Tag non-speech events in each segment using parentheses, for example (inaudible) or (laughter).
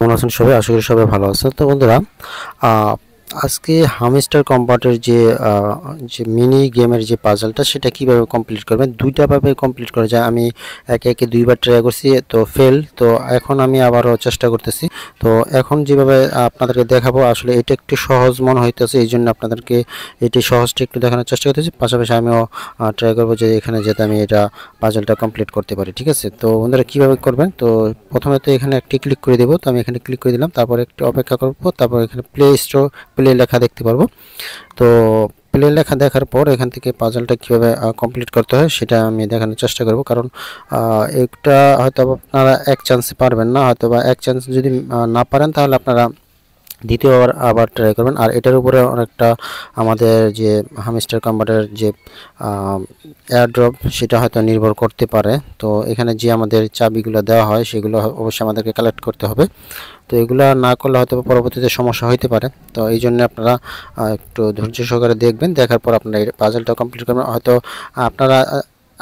কেমন আছেন সবাই আশা করি সবাই ভালো আছেন তো বন্ধুরা আজকে হামস্টার কম্পাউন্ডের যে যে মিনি গেমের যে পাজলটা সেটা কিভাবে কমপ্লিট করবেন দুইটাভাবে কমপ্লিট করা যায় আমি একে একে দুইবার ট্রাই করছি তো ফেল তো এখন আমি আবারও চেষ্টা করতেছি তো এখন যেভাবে আপনাদেরকে দেখাবো আসলে এটা একটু সহজ মনে হইতেছে এই জন্য আপনাদেরকে এটি সহজটা একটু দেখানোর চেষ্টা করতেছি পাশাপাশি আমিও ট্রাই করবো যে এখানে যেতে আমি এটা পাজলটা কমপ্লিট করতে পারি ঠিক আছে তো ওনারা কীভাবে করবেন তো প্রথমে তো এখানে একটি ক্লিক করে দেবো তো আমি এখানে ক্লিক করে দিলাম তারপর একটু অপেক্ষা করবো তারপর এখানে প্লে স্টোর প্লে লেখা দেখতে পারবো তো প্লে লেখা দেখার পর এখান থেকে পাজলটা কীভাবে কমপ্লিট করতে হয় সেটা আমি দেখানোর চেষ্টা করব কারণ এটা হয়তো আপনারা এক চান্সে পারবেন না হয়তো বা এক চান্স যদি না পারেন তাহলে আপনারা দ্বিতীয়বার আবার ট্রাই করবেন আর এটার উপরে অনেকটা আমাদের যে হামস্টার কাম্বারের যে এয়ারড্রপ সেটা হয়তো নির্ভর করতে পারে তো এখানে যে আমাদের চাবিগুলো দেওয়া হয় সেগুলো অবশ্যই আমাদেরকে কালেক্ট করতে হবে তো এগুলো না করলে হয়তো পরবর্তীতে সমস্যা হইতে পারে তো এই জন্য আপনারা একটু ধৈর্য সহকারে দেখবেন দেখার পর আপনারা এই পাজলটা কমপ্লিট করবেন হয়তো আপনারা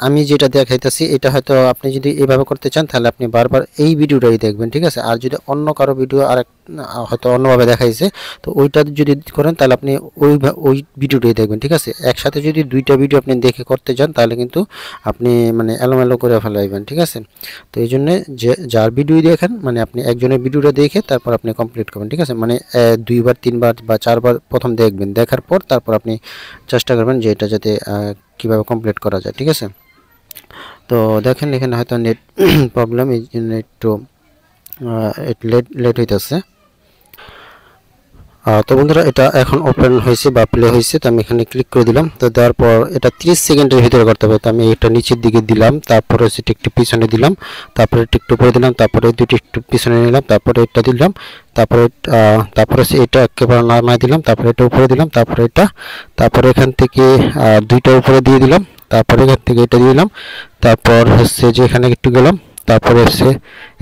আমি যেটা দেখাইতেছি এটা হয়তো আপনি যদি এভাবে করতে চান তাহলে আপনি বারবার এই ভিডিওটাই দেখবেন ঠিক আছে আর যদি অন্য কারো ভিডিও আর হয়তো অন্যভাবে দেখাইছে তো ওইটা যদি করেন তাহলে আপনি ওই ওই ভিডিওটাই দেখবেন ঠিক আছে একসাথে যদি দুইটা ভিডিও আপনি দেখে করতে যান তাহলে কিন্তু আপনি মানে এলোমেলো করে ফেলাইবেন ঠিক আছে তো এই জন্যে যে যার ভিডিও দেখেন মানে আপনি একজনের ভিডিওটা দেখে তারপর আপনি কমপ্লিট করবেন ঠিক আছে মানে দুইবার তিনবার বা চারবার প্রথম দেখবেন দেখার পর তারপর আপনি চেষ্টা করবেন যে এটা যাতে কীভাবে কমপ্লিট করা যায় ঠিক আছে তো দেখেন এখানে হয়তো নেট প্রবলেম (clears throat) এই জন্য একটু লেট লেট হইতেছে তো বন্ধুরা এটা এখন ওপেন হয়েছে বা প্লে হয়েছে তো আমি এখানে ক্লিক করে দিলাম তো দেওয়ার পর এটা 30 সেকেন্ডের ভিতরে করতে হবে তো আমি এটা নিচের দিকে দিলাম তারপরে সেটা একটু পিছনে দিলাম তারপরে এটা একটু উপরে দিলাম তারপরে দুটি একটু পিছনে নিলাম তারপরে এটা দিলাম তারপরে তারপরে এটা একেবারে নামায় দিলাম তারপরে এটা উপরে দিলাম তারপরে এটা তারপরে এখান থেকে দুইটা উপরে দিয়ে দিলাম তারপরে এখান থেকে এটা দিয়ে দিলাম তারপর হচ্ছে যে এখানে একটু গেলাম তারপরে এসে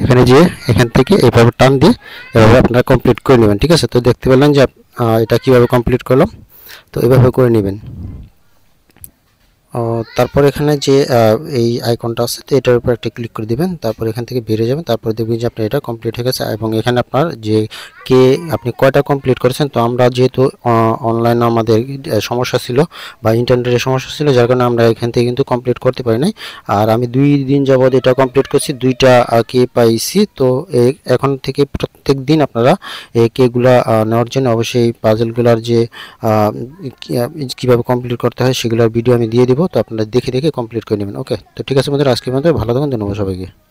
এখানে যেয়ে এখান থেকে এভাবে টান দিয়ে এভাবে আপনারা কমপ্লিট করে নেবেন ঠিক আছে তো দেখতে পেলেন যে এটা কীভাবে কমপ্লিট করলাম তো এভাবে করে নেবেন তারপর এখানে যে এই আইকনটা আছে এটার উপর একটা ক্লিক করে দিবেন তারপর এখান থেকে বেরিয়ে যাবেন তারপর দেখবেন যে আপনার এটা কমপ্লিট হয়ে গেছে এবং এখানে আপনার যে কে আপনি কয়টা কমপ্লিট করেছেন তো আমরা যেহেতু অনলাইনে আমাদের সমস্যা ছিল বা ইন্টারনেটের সমস্যা ছিল যার কারণে আমরা এখান থেকে কিন্তু কমপ্লিট করতে পারি নাই আর আমি দুই দিন যাবৎ এটা কমপ্লিট করছি দুইটা কে পাইছি তো এখন থেকে প্রত্যেক দিন আপনারা এই কেগুলা নেওয়ার জন্য অবশ্যই পাজেলগুলার যে কীভাবে কমপ্লিট করতে হয় সেগুলোর ভিডিও আমি দিয়ে দেবো তো আপনারা দেখে দেখে কমপ্লিট করে নেবেন ওকে তো ঠিক আছে বন্ধুরা আজকে মধ্যে ভালো থাকুন ধন্যবাদ সবাইকে